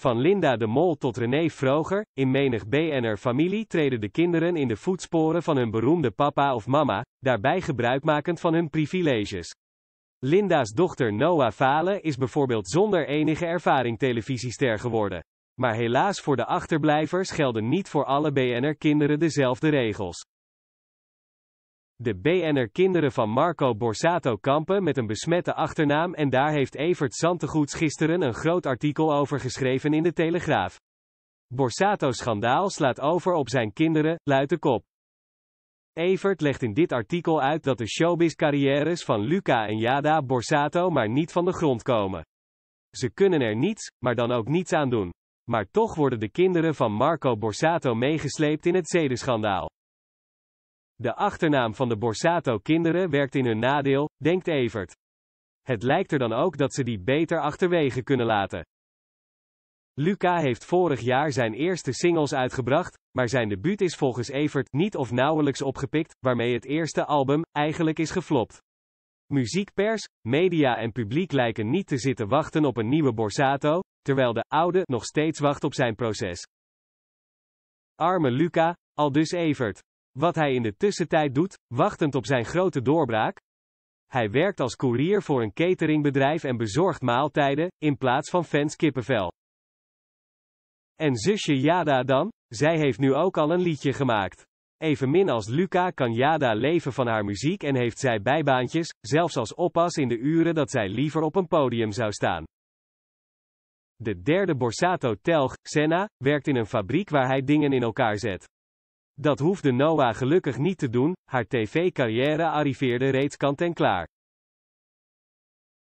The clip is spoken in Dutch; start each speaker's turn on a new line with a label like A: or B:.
A: Van Linda de Mol tot René Vroger, in menig BNR-familie treden de kinderen in de voetsporen van hun beroemde papa of mama, daarbij gebruikmakend van hun privileges. Linda's dochter Noah Falen is bijvoorbeeld zonder enige ervaring televisiester geworden. Maar helaas voor de achterblijvers gelden niet voor alle BNR-kinderen dezelfde regels. De BNR kinderen van Marco Borsato kampen met een besmette achternaam en daar heeft Evert Zantegoeds gisteren een groot artikel over geschreven in de Telegraaf. Borsatos schandaal slaat over op zijn kinderen, luidt de kop. Evert legt in dit artikel uit dat de showbiz-carrières van Luca en Jada Borsato maar niet van de grond komen. Ze kunnen er niets, maar dan ook niets aan doen. Maar toch worden de kinderen van Marco Borsato meegesleept in het zedenschandaal. De achternaam van de Borsato-kinderen werkt in hun nadeel, denkt Evert. Het lijkt er dan ook dat ze die beter achterwege kunnen laten. Luca heeft vorig jaar zijn eerste singles uitgebracht, maar zijn debuut is volgens Evert niet of nauwelijks opgepikt, waarmee het eerste album eigenlijk is geflopt. Muziekpers, media en publiek lijken niet te zitten wachten op een nieuwe Borsato, terwijl de oude nog steeds wacht op zijn proces. Arme Luca, aldus Evert. Wat hij in de tussentijd doet, wachtend op zijn grote doorbraak? Hij werkt als koerier voor een cateringbedrijf en bezorgt maaltijden, in plaats van fans kippenvel. En zusje Jada dan? Zij heeft nu ook al een liedje gemaakt. Evenmin als Luca kan Jada leven van haar muziek en heeft zij bijbaantjes, zelfs als oppas in de uren dat zij liever op een podium zou staan. De derde Borsato Telg, Senna, werkt in een fabriek waar hij dingen in elkaar zet. Dat hoefde Noah gelukkig niet te doen, haar tv-carrière arriveerde reeds kant en klaar.